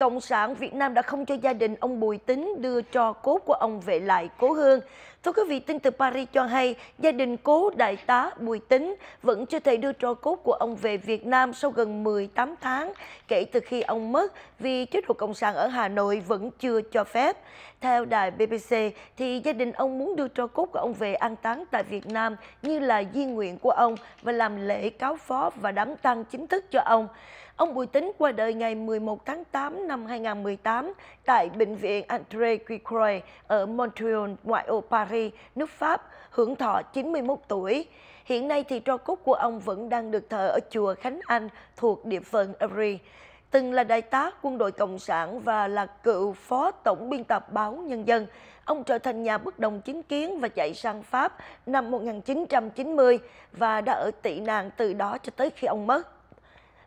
Cộng sản Việt Nam đã không cho gia đình ông Bùi Tính đưa cho cốt của ông về lại cố hương Thưa quý vị, tin từ Paris cho hay gia đình cố đại tá Bùi Tính vẫn chưa thể đưa tro cốt của ông về Việt Nam sau gần 18 tháng kể từ khi ông mất vì chế độ Cộng sản ở Hà Nội vẫn chưa cho phép. Theo đài BBC, thì gia đình ông muốn đưa tro cốt của ông về an táng tại Việt Nam như là di nguyện của ông và làm lễ cáo phó và đám tang chính thức cho ông. Ông Bùi Tính qua đời ngày 11 tháng 8 năm 2018 tại Bệnh viện André Guicroy ở Montreal, ngoại ô Paris Paris, nước Pháp, hưởng thọ 91 tuổi. Hiện nay thì tro cốt của ông vẫn đang được thờ ở chùa Khánh Anh thuộc địa phận Paris. Từng là đại tá quân đội Cộng sản và là cựu phó tổng biên tập báo Nhân dân, ông trở thành nhà bất đồng chính kiến và chạy sang Pháp năm 1990 và đã ở tị nạn từ đó cho tới khi ông mất.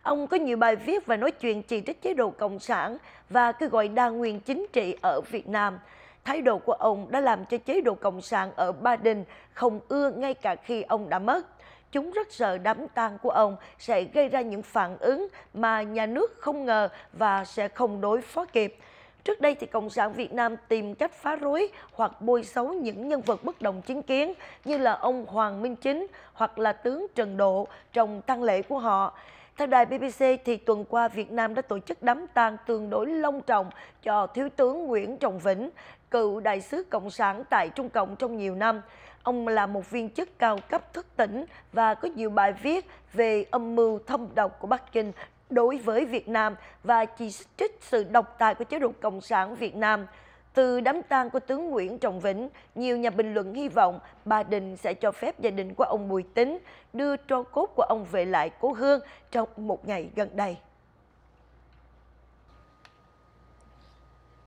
Ông có nhiều bài viết và nói chuyện chỉ trích chế độ Cộng sản và kêu gọi đa nguyên chính trị ở Việt Nam – Thái độ của ông đã làm cho chế độ Cộng sản ở Ba Đình không ưa ngay cả khi ông đã mất. Chúng rất sợ đám tang của ông sẽ gây ra những phản ứng mà nhà nước không ngờ và sẽ không đối phó kịp. Trước đây thì Cộng sản Việt Nam tìm cách phá rối hoặc bôi xấu những nhân vật bất đồng chính kiến như là ông Hoàng Minh Chính hoặc là tướng Trần Độ trong tăng lễ của họ. Theo đài BBC, thì tuần qua Việt Nam đã tổ chức đám tang tương đối long trọng cho Thiếu tướng Nguyễn Trọng Vĩnh, cựu đại sứ Cộng sản tại Trung Cộng trong nhiều năm. Ông là một viên chức cao cấp thức tỉnh và có nhiều bài viết về âm mưu thâm độc của Bắc Kinh đối với Việt Nam và chỉ trích sự độc tài của chế độ Cộng sản Việt Nam. Từ đám tang của tướng Nguyễn Trọng Vĩnh, nhiều nhà bình luận hy vọng bà Đình sẽ cho phép gia đình của ông Bùi Tính đưa tro cốt của ông về lại cố hương trong một ngày gần đây.